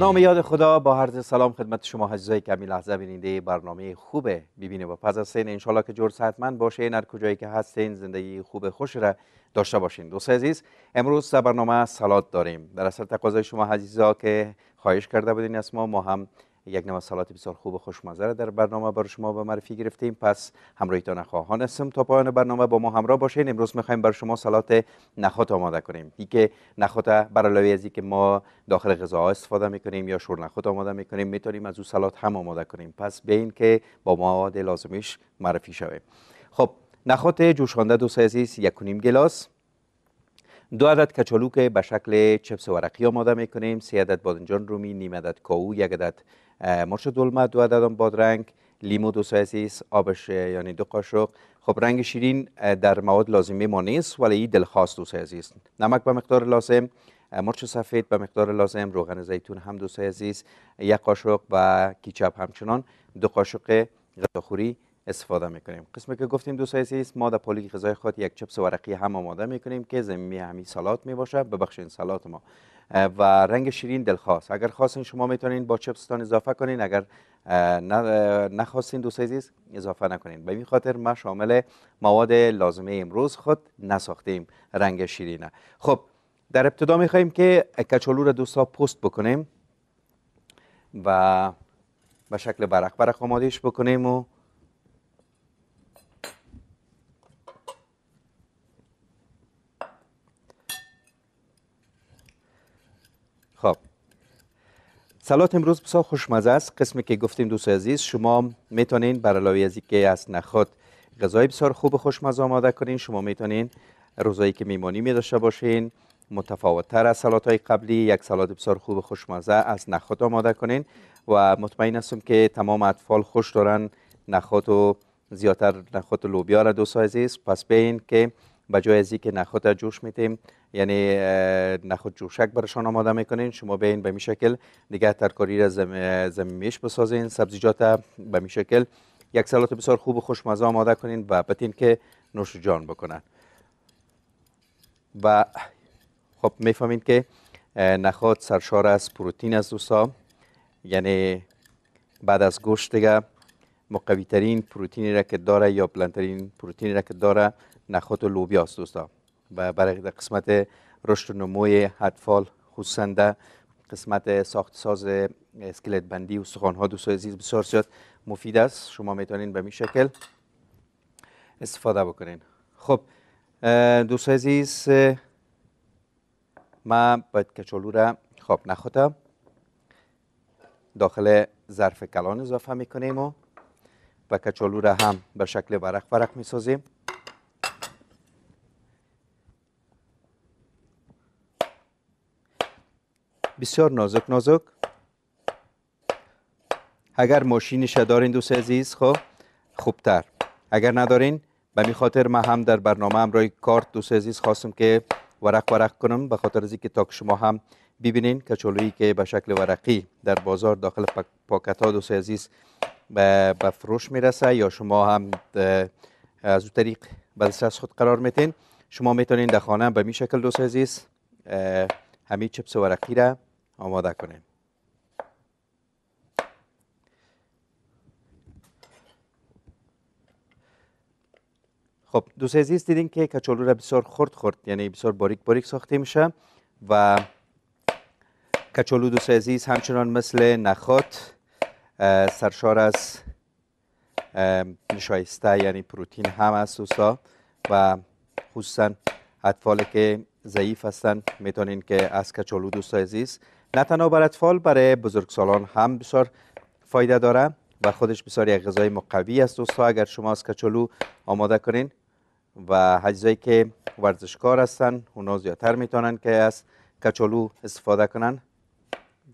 نام یاد خدا با عرض سلام خدمت شما حجزای که لحظه بیننده برنامه خوبه ببینه و پس از سین انشالله که جور صحتمند باشین هر کجایی که هستین زندگی خوب خوش را داشته باشین دوست عزیز امروز در برنامه سلات داریم در اثر تقاضای شما عزیزا که خواهش کرده بودین از ما ما هم یک نوع سالات بسیار خوب و خوشمزه را در برنامه بر شما به معرفی گرفتیم پس همراهیتان خواهان هستم تا پایان برنامه با ما همراه باشین امروز میخوایم بر شما سالات نخات آماده کنیم ای که نخات بر از که ما داخل غذا استفاده میکنیم یا شور نخات آماده میکنیم میتونیم از او سالات هم آماده کنیم پس بیاین که با مواد لازمیش معرفی شویم خب نخات جوشانده دو سایزیس یک گلاس دو عدد کچالو که به شکل چپس ورقی آماده میکنیم سه عدد بادنجان رومی نیم عدد کاو، یک عدد مرچ دلمه دو عدد بادرنگ لیمو دو سایزیس آبش یعنی دو قاشق خب رنگ شیرین در مواد لازمه ما نیست ولی دلخواست دو سایزیس نمک به مقدار لازم مرچ سفید به مقدار لازم روغن زیتون هم دو عزیز یک قاشق و کیچپ همچنان دو قاشق غذاخوری استفاده میکنیم قسمی که گفتیم دو سایسی است ما در پولی غذای خود یک چپس ورقی هم آماده میکنیم که زمینی همین سالات میباشه ببخشید سالات ما و رنگ شیرین دلخواست اگر خواستین شما میتونین با چپستان اضافه کنین اگر نخواستین دو زیست اضافه نکنین به این خاطر ما شامل مواد لازمه امروز خود نساختیم رنگ شیرینه خب در ابتدا خواهیم که کچالو را دوستا پست بکنیم و به شکل برق برق آمادهش بکنیم و سلات امروز بسیار خوشمزه است قسمی که گفتیم دوست عزیز شما میتونین بر علاوه از که از نخود غذای بسیار خوب خوشمزه آماده کنین شما میتونین روزایی که میمانی می داشته باشین متفاوت تر از سلات های قبلی یک سلات بسیار خوب خوشمزه از نخود آماده کنین و مطمئن هستم که تمام اطفال خوش دارن نخود و زیادتر نخود لوبیا را دوست عزیز پس بین که به جای از که نخود جوش میتیم یعنی نخود جوشک برشان آماده میکنین شما بیاین به میشکل شکل دیگه ترکاری را بسازین سبزیجات به می شکل یک سلات بسیار خوب و خوشمزه آماده کنین و بتین که نوش جان بکنن و خب میفهمین که نخود سرشار از پروتین از دوستا یعنی بعد از گوشت دیگه مقوی ترین پروتینی را که داره یا بلندترین پروتینی را که داره نخود و لوبیا است دوستا و برای قسمت رشد و نموی اطفال خصوصا در قسمت ساخت ساز اسکلت بندی و سخان ها دوست عزیز بسیار زیاد مفید است شما میتونین به این شکل استفاده بکنین خب دوست عزیز ما باید کچالو را خواب نخوتم داخل ظرف کلان اضافه میکنیم و و کچالو را هم به شکل ورق ورق میسازیم بسیار نازک نازک اگر ماشین دارین دوست عزیز خب خوبتر اگر ندارین به می خاطر ما هم در برنامه هم روی کارت دوست عزیز خواستم که ورق ورق کنم به خاطر از که تاک شما هم ببینین کچولویی که به شکل ورقی در بازار داخل پاکت ها دوست عزیز به فروش میرسه یا شما هم از اون طریق به دسترس خود قرار میتین شما میتونین در خانه به می شکل دوست عزیز همین چپس ورقی را آماده کنیم خب دوست عزیز دیدین که کچالو را بسیار خرد خورد یعنی بسیار باریک باریک ساخته میشه و کچالو دوست عزیز همچنان مثل نخات سرشار از نشایسته یعنی پروتین هم از سوسا و خصوصا اطفال که ضعیف هستن میتونین که از کچالو دوست عزیز نه تنها بر اطفال برای بزرگسالان هم بسیار فایده داره و خودش بسیار یک غذای مقوی است دوستا اگر شما از کچالو آماده کنین و اجزایی که ورزشکار هستن اونا زیادتر میتونن که از کچالو استفاده کنن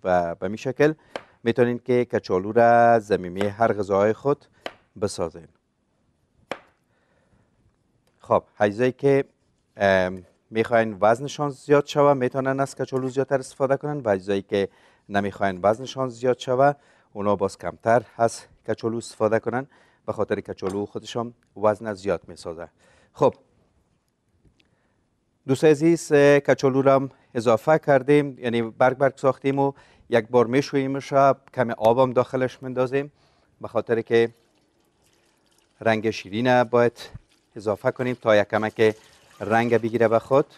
و به می شکل میتونین که کچالو را زمینی هر غذای خود بسازین خب اجزایی که میخواین وزنشان زیاد شوه میتونن از کچالو زیادتر استفاده کنن و اجزایی که نمیخواین وزنشان زیاد شوه اونا باز کمتر از کچالو استفاده کنن به خاطر کچالو خودشان وزن زیاد میسازه خب دوست عزیز کچالو را اضافه کردیم یعنی برگ برگ ساختیم و یک بار میشوییم شب کم آبم داخلش مندازیم به خاطر که رنگ شیرینه باید اضافه کنیم تا یک کمک رنگ بگیره به خود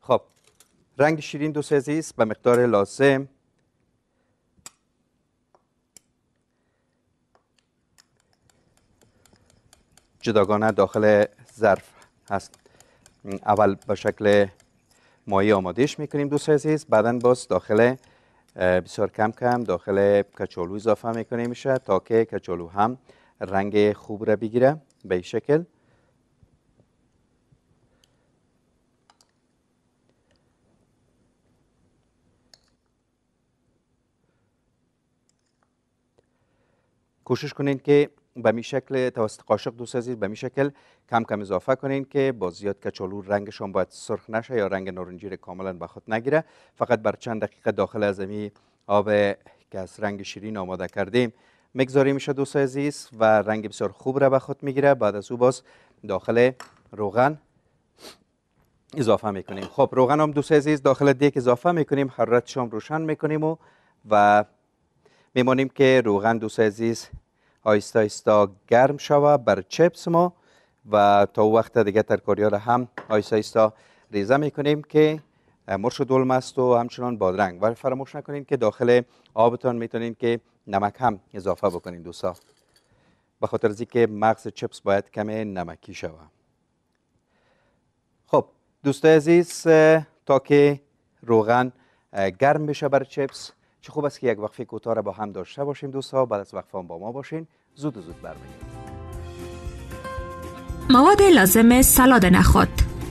خب رنگ شیرین دوست عزیز به مقدار لازم جداگانه داخل ظرف هست اول به شکل مایع آمادهش میکنیم دوست عزیز بعدا باز داخل بسیار کم کم داخل کچالو اضافه میکنه میشه تا که کچالو هم رنگ خوب را بگیره به این شکل کوشش کنید که به می شکل توسط قاشق دوست عزیز به می شکل کم کم اضافه کنین که با زیاد کچالو رنگشان باید سرخ نشه یا رنگ نارنجی را کاملا به خود نگیره فقط بر چند دقیقه داخل از امی آب که از رنگ شیرین آماده کردیم میگذاریم میشه دوست عزیز و رنگ بسیار خوب را به خود میگیره بعد از او باز داخل روغن اضافه میکنیم خب روغن هم دوست عزیز داخل دیک اضافه میکنیم حرارت شام روشن میکنیم و, و میمانیم که روغن دوست عزیز آیستا آیستا گرم شوه بر چپس ما و تا وقت دیگه ترکاری را هم آیستا آیستا ریزه میکنیم که مرش دلم است و همچنان بادرنگ و فراموش نکنیم که داخل آبتان میتونیم که نمک هم اضافه بکنیم دوستا به خاطر از که مغز چپس باید کمی نمکی شوه خب دوستای عزیز تا که روغن گرم بشه بر چپس چه خوب است که یک وقفه کوتاه را با هم داشته باشیم دوستها بعد از وقفه با ما باشین زود و زود برمیگردیم مواد لازم سالاد نخود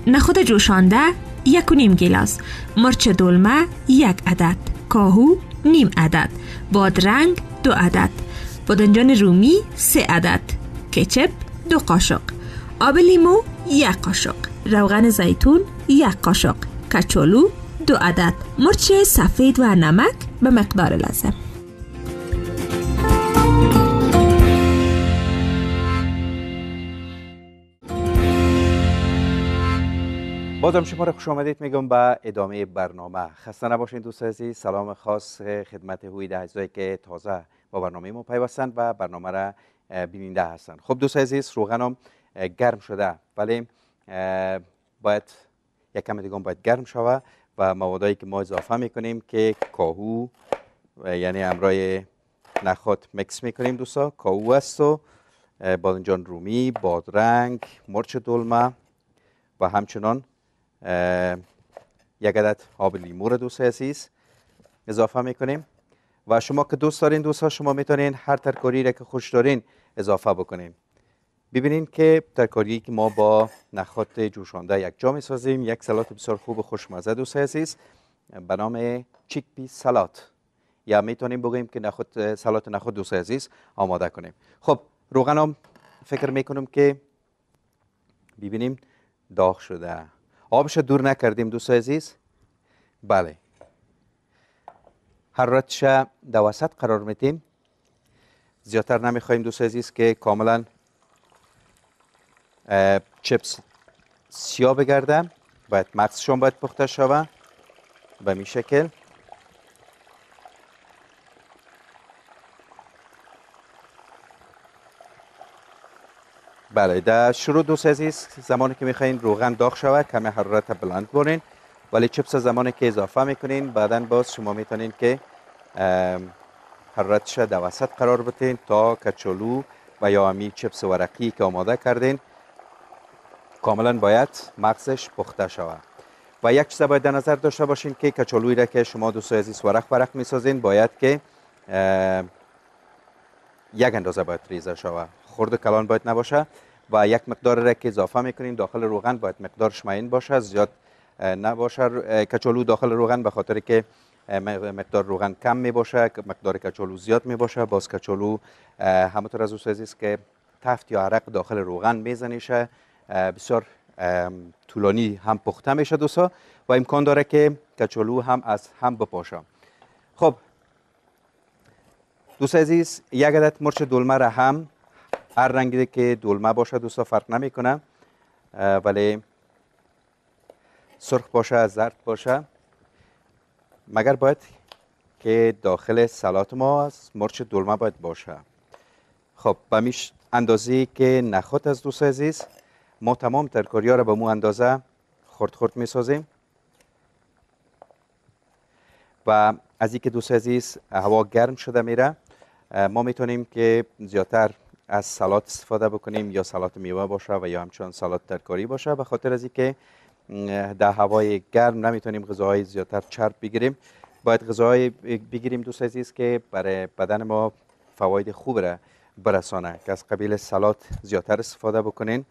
نخود جوشانده یک و نیم گیلاس مرچ دلمه یک عدد کاهو نیم عدد بادرنگ دو عدد بادنجان رومی سه عدد کچپ دو قاشق آب لیمو یک قاشق روغن زیتون یک قاشق کچالو دو عدد مرچ سفید و نمک به مقدار لازم بازم شما را خوش آمدید میگم به ادامه برنامه خسته نباشین دوست عزیز سلام خاص خدمت هوید عزیزایی که تازه با برنامه ما پیوستند و برنامه را بیننده هستند خب دوست عزیز روغنم گرم شده ولی باید یک کم دیگه باید گرم شوه و موادایی که ما اضافه میکنیم که کاهو یعنی امرای نخات مکس میکنیم دوستا کاهو است و بادنجان رومی بادرنگ مرچ دلمه و همچنان یک عدد آب لیمو رو دوست عزیز اضافه میکنیم و شما که دوست دارین دوست شما میتونین هر ترکاری را که خوش دارین اضافه بکنین ببینیم که در کاری که ما با نخات جوشانده یک جا سازیم یک سلات بسیار خوب و خوشمزه دوست عزیز به نام چیک پی سلات یا میتونیم بگیم که نخود سلات نخود دوست عزیز آماده کنیم خب روغنم فکر میکنم که ببینیم داغ شده آبش دور نکردیم دوست عزیز بله حرارتش در وسط قرار میتیم زیادتر نمیخوایم دوست عزیز که کاملا چپس سیاه بگردم باید مغزشون باید پخته شوه به این شکل بله در شروع دوست عزیز زمانی که میخواین روغن داغ شود کمی حرارت بلند برین ولی چپس زمانی که اضافه میکنین بعدا باز شما میتونین که حرارتش در وسط قرار بتین تا کچولو و یا همی چپس ورقی که آماده کردین کاملا باید مغزش پخته شوه و یک چیز باید در نظر داشته باشین که کچالوی را که شما دوست عزیز ورق ورق سازین باید که یک اندازه باید ریزه شوه. خرد و کلان باید نباشه و یک مقدار را که اضافه میکنیم داخل روغن باید مقدارش معین باشه زیاد نباشه کچالو داخل روغن به خاطر که مقدار روغن کم می باشه مقدار کچالو زیاد می باشه باز کچالو همونطور از او عزیز که تفت یا عرق داخل روغن میزنیشه بسیار طولانی هم پخته میشه دوستا و امکان داره که کچالو هم از هم بپاشه خب دوست عزیز یک عدد مرچ دلمه را هم هر رنگی که دلمه باشه دوستا فرق نمیکنه ولی سرخ باشه زرد باشه مگر باید که داخل سلات ما از مرچ دلمه باید باشه خب به میش اندازی که نخوت از دوست عزیز ما تمام ترکاری ها را به مو اندازه خرد خرد می سازیم و از اینکه دوست عزیز هوا گرم شده میره ما میتونیم که زیادتر از سالات استفاده بکنیم یا سالات میوه باشه و یا همچنان سالات ترکاری باشه به خاطر از اینکه در هوای گرم نمیتونیم غذاهای زیادتر چرب بگیریم باید غذاهای بگیریم دوست عزیز که برای بدن ما فواید خوب را برسانه که از قبیل سالات زیادتر استفاده بکنین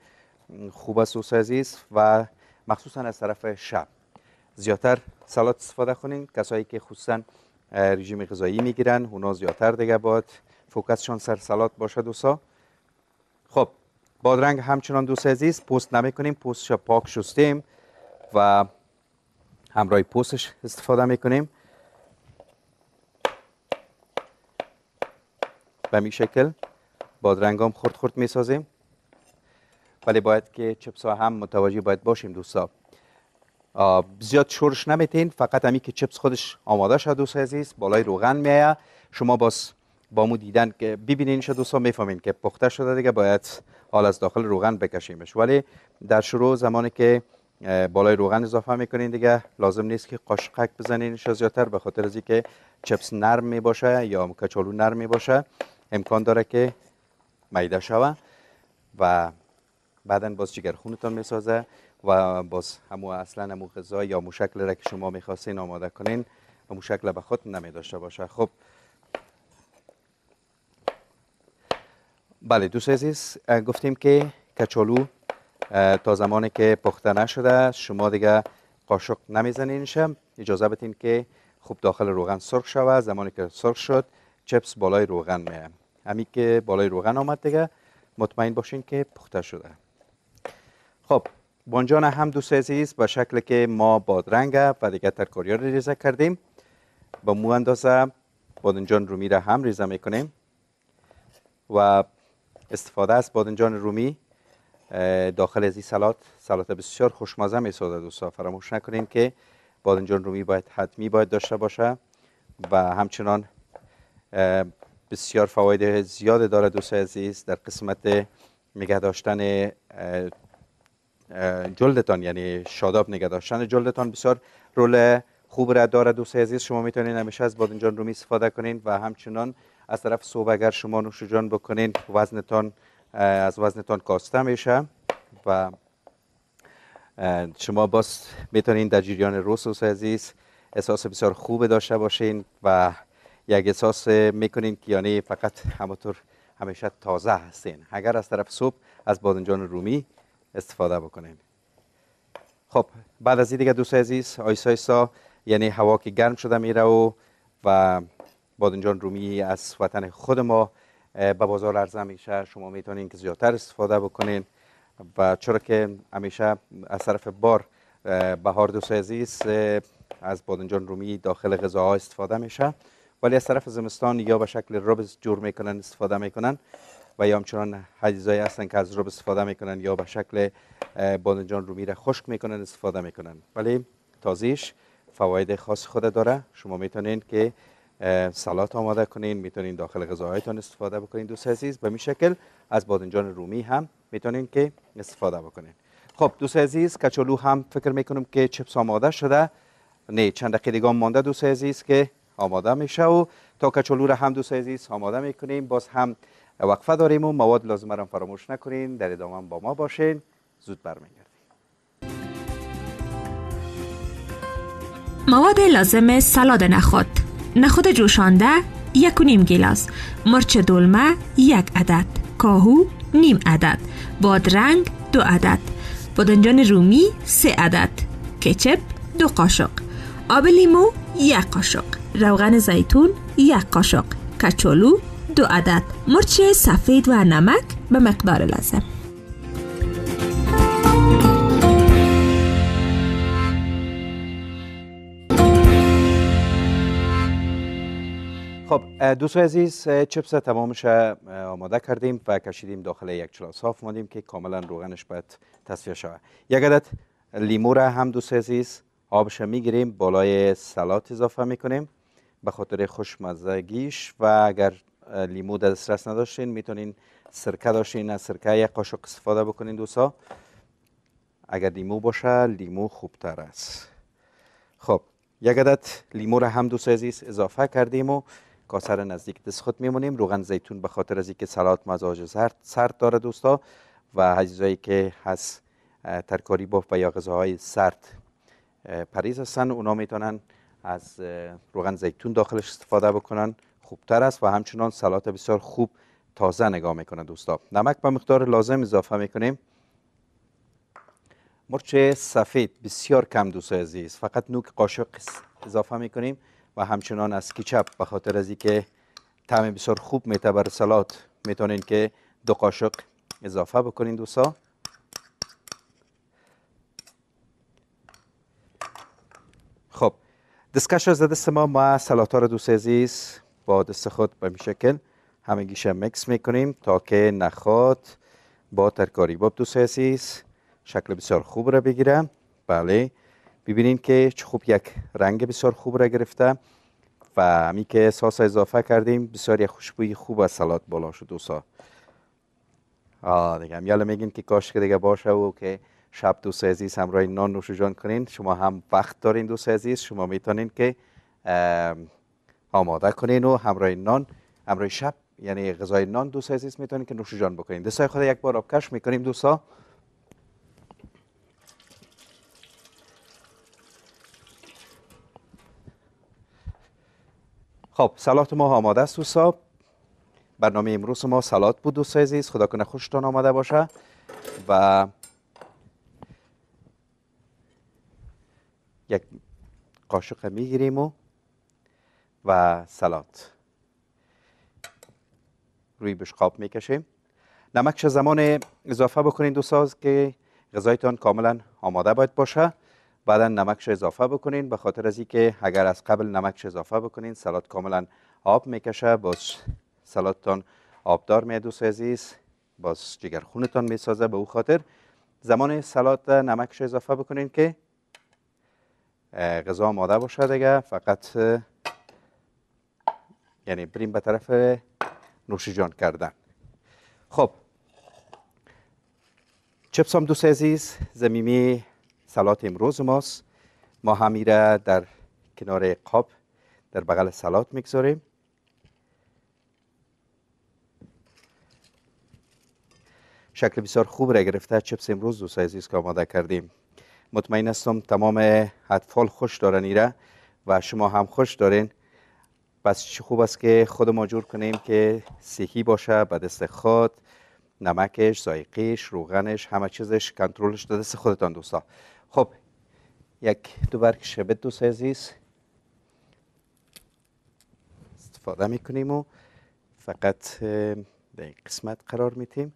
خوب است و عزیز و مخصوصا از طرف شب زیادتر سلات استفاده کنین کسایی که خصوصا رژیم غذایی میگیرن اونا زیادتر دیگه باید فوکسشان سر سلات باشه دوستا خب بادرنگ همچنان دوست عزیز نمی نمیکنیم پوستش پاک شستیم و همراه پوستش استفاده میکنیم به می شکل بادرنگ هم خورد خورد سازیم ولی باید که چپس ها هم متوجه باید باشیم دوستا زیاد شورش نمیتین فقط همین که چپس خودش آماده شد دوست عزیز بالای روغن میایه شما باز با مو دیدن که ببینین شد دوستا میفهمین که پخته شده دیگه باید حال از داخل روغن بکشیمش ولی در شروع زمانی که بالای روغن اضافه میکنین دیگه لازم نیست که قاشقک بزنین زیاتر به خاطر زی که چپس نرم می یا کچالو نرم می امکان داره که میده شوه و بعدا باز خونتون میسازه و باز همو اصلا همو غذا یا مو را که شما میخواستین آماده کنین و شکل به خود نمیداشته باشه خب بله دوست عزیز گفتیم که کچالو تا زمانی که پخته نشده شما دیگه قاشق شم. اجازه بدین که خوب داخل روغن سرخ شوه زمانی که سرخ شد چپس بالای روغن میره همین که بالای روغن آمد دیگه مطمئن باشین که پخته شده خب بانجان هم دوست عزیز با شکل که ما بادرنگ و دیگه ترکاری رو ریزه کردیم با مو اندازه بادنجان رومی را هم ریزه میکنیم و استفاده از بادنجان رومی داخل از این سلات سلات بسیار خوشمزه می دوستا فراموش نکنیم که بادنجان رومی باید حتمی باید داشته باشه و همچنان بسیار فواید زیاد داره دوست عزیز در قسمت میگه داشتن جلدتان یعنی شاداب نگه داشتن جلدتان بسیار رول خوب را دارد دوست عزیز شما میتونید همیشه از بادنجان رومی استفاده کنین و همچنان از طرف صبح اگر شما نوشجان بکنین وزنتان از وزنتان کاسته میشه و شما باز میتونین در جریان روز دوست عزیز احساس بسیار خوب داشته باشین و یک احساس میکنین که یعنی فقط همطور همیشه تازه هستین اگر از طرف صبح از بادنجان رومی استفاده بکنیم خب بعد از این دیگه دوست عزیز آیسا آیسا یعنی هوا که گرم شده میره و و بادنجان رومی از وطن خود ما به بازار عرضه میشه شما میتونین که زیادتر استفاده بکنین و چرا که همیشه از طرف بار بهار دوست عزیز از بادنجان رومی داخل غذاها استفاده میشه ولی از طرف زمستان یا به شکل ربز جور میکنن استفاده میکنن و یا همچنان حدیزایی هستن که از رو استفاده میکنن یا به شکل بادنجان رومی را خشک میکنن استفاده میکنن ولی تازیش فواید خاص خود داره شما میتونین که سالات آماده کنین میتونین داخل غذاهایتان استفاده بکنین دوست عزیز به میشکل شکل از بادنجان رومی هم میتونین که استفاده بکنین خب دوست عزیز کچالو هم فکر میکنم که چپس آماده شده نه چند دقیقه دیگه مانده دوست عزیز که آماده میشه و تا کچالو را هم دوست عزیز آماده میکنیم باز هم وقفه داریم و مواد لازمه را فراموش نکنین در ادامه با ما باشین زود برمیگردیم مواد لازم سالاد نخود نخود جوشانده یک و نیم گیلاس مرچ دلمه یک عدد کاهو نیم عدد بادرنگ دو عدد بادنجان رومی سه عدد کچپ دو قاشق آب لیمو یک قاشق روغن زیتون یک قاشق کچولو دو عدد مرچ سفید و نمک به مقدار لازم خب دوستان عزیز چپس تمامش آماده کردیم و کشیدیم داخل یک چلا صاف ماندیم که کاملا روغنش باید تصفیه شود یک عدد لیمو را هم دوست عزیز آبش میگیریم بالای سلات اضافه میکنیم به خاطر خوشمزگیش و اگر لیمو دسترس نداشتین میتونین سرکه داشتین از سرکه یک قاشق استفاده بکنین دوستا اگر لیمو باشه لیمو خوبتر است خب یک عدد لیمو را هم دوست عزیز اضافه کردیم و کاسر نزدیک دست خود میمونیم روغن زیتون به خاطر از اینکه سلات مزاج زرد سرد داره دوستا و اجزایی که از ترکاری بافت و یا غذاهای سرد پریز هستن اونا میتونن از روغن زیتون داخلش استفاده بکنن خوبتر است و همچنان سلات بسیار خوب تازه نگاه میکنه دوستا نمک به مقدار لازم اضافه میکنیم مرچ سفید بسیار کم دوست عزیز فقط نوک قاشق اضافه میکنیم و همچنان از کیچپ به خاطر از که طعم بسیار خوب میته بر سلات میتونین که دو قاشق اضافه بکنین دوستا خب دسکش از دست ما ما سلات ها رو دوست عزیز با دست خود به این شکل گیشه مکس میکنیم تا که نخات با ترکاری باب دوست عزیز شکل بسیار خوب را بگیرم بله ببینید که چه خوب یک رنگ بسیار خوب را گرفته و همی که ساس اضافه کردیم بسیار یک خوشبوی خوب از سلات بالا شد دوستا آه دیگه یالا میگین که کاش که دیگه باشه و که شب دوست عزیز همراه نان نوش جان کنین شما هم وقت دارین دوست عزیز شما میتونین که آماده کنین و همراه نان همراه شب یعنی غذای نان دوست عزیز میتونین که نوشجان جان بکنین دوستای خود یک بار آبکش میکنیم دوستا خب سلات ما آماده است دوستا برنامه امروز ما سلات بود دوست عزیز خدا کنه خوشتان آماده باشه و یک قاشق میگیریم و و سلات روی بشقاب میکشیم نمک زمان اضافه بکنین دو ساز که غذایتان کاملا آماده باید باشه بعدا نمکش اضافه بکنین به خاطر از اینکه اگر از قبل نمکش اضافه بکنین سلات کاملا آب میکشه باز سلاتتان آبدار میاد دوست عزیز باز جگرخونتان میسازه به او خاطر زمان سلات نمکش اضافه بکنین که غذا آماده باشه دیگه فقط یعنی بریم به طرف نوشیجان کردن خب چپس هم دوست عزیز زمینی سلات امروز ماست ما همیره در کنار قاب در بغل سلات میگذاریم شکل بسیار خوب را گرفته چپس امروز دوست عزیز که آماده کردیم مطمئن هستم تمام اطفال خوش دارن ایره و شما هم خوش دارین پس چی خوب است که خود ما جور کنیم که صحی باشه به دست خود نمکش، زایقیش، روغنش، همه چیزش کنترلش داده دست خودتان دوستا خب یک دو برک شبت دوست عزیز استفاده میکنیم و فقط به این قسمت قرار میتیم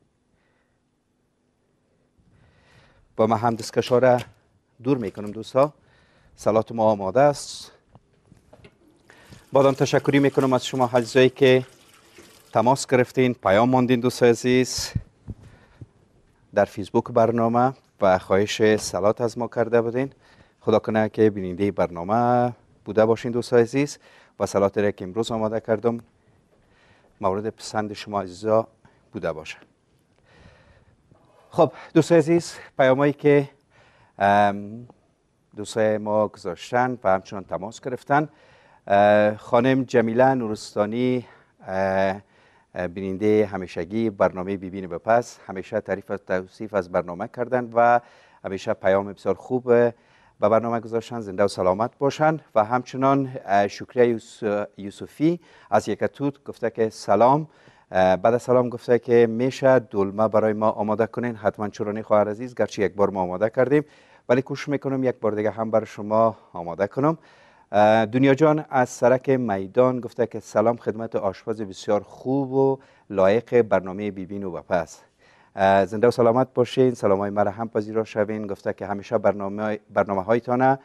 با ما هم دستکش را دور میکنم دوستا سلات ما آماده است بادم تشکری میکنم از شما حجزایی که تماس گرفتین پیام ماندین دوست عزیز در فیسبوک برنامه و خواهش سلات از ما کرده بودین خدا کنه که بیننده برنامه بوده باشین دوست عزیز و سلات را که امروز آماده کردم مورد پسند شما عزیزا بوده باشه خب دوست عزیز پیامایی که دوستای ما گذاشتن و همچنان تماس گرفتن خانم جمیله نورستانی بیننده همیشگی برنامه بیبین به پس همیشه تعریف و توصیف از برنامه کردن و همیشه پیام بسیار خوب به برنامه گذاشتن زنده و سلامت باشند و همچنان شکریه یوسفی از یکتوت گفته که سلام بعد سلام گفته که میشه دلمه برای ما آماده کنین حتما چورانی خواهر عزیز گرچه یک بار ما آماده کردیم ولی کوشش میکنم یک بار دیگه هم برای شما آماده کنم دنیا جان از سرک میدان گفته که سلام خدمت آشپز بسیار خوب و لایق برنامه بیبین و بپس زنده و سلامت باشین سلام های مرا هم پذیرا شوین گفته که همیشه برنامه, برنامه تانه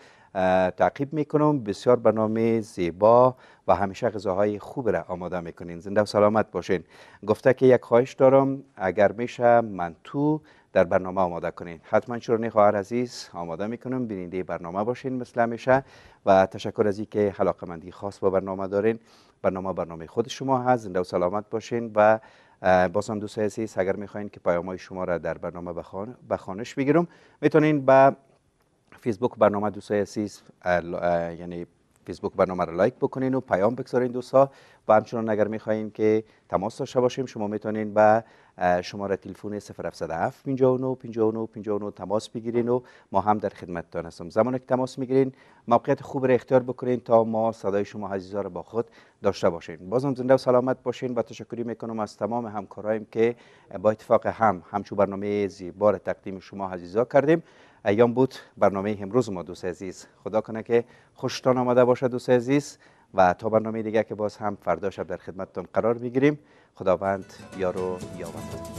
تعقیب میکنم بسیار برنامه زیبا و همیشه غذاهای خوب را آماده میکنین زنده و سلامت باشین گفته که یک خواهش دارم اگر میشه تو در برنامه آماده کنین حتما چورنی خواهر عزیز آماده میکنم بیننده برنامه باشین مثل همیشه و تشکر از اینکه مندی خاص با برنامه دارین برنامه برنامه خود شما هست زنده و سلامت باشین و باسم دوست عزیز اگر میخواین که پیام های شما را در برنامه خانش بگیرم میتونین به فیسبوک برنامه دوست عزیز یعنی فیسبوک برنامه را لایک بکنین و پیام بگذارین دوستا و همچنان اگر میخواین که تماس داشته باشیم شما میتونین به شماره تلفن 0707 59 59 59 تماس بگیرین و ما هم در خدمتتان هستم. زمانی که تماس میگیرین موقعیت خوب را اختیار بکنین تا ما صدای شما عزیزا را با خود داشته باشین بازم زنده و سلامت باشین و تشکری میکنم از تمام همکارایم که با اتفاق هم همچون برنامه زیبار تقدیم شما عزیزا کردیم ایام بود برنامه امروز ما دوست عزیز خدا کنه که خوشتان آمده باشد دوست عزیز و تا برنامه دیگه که باز هم فردا شب در خدمتتون قرار میگیریم خداوند یارو یاوند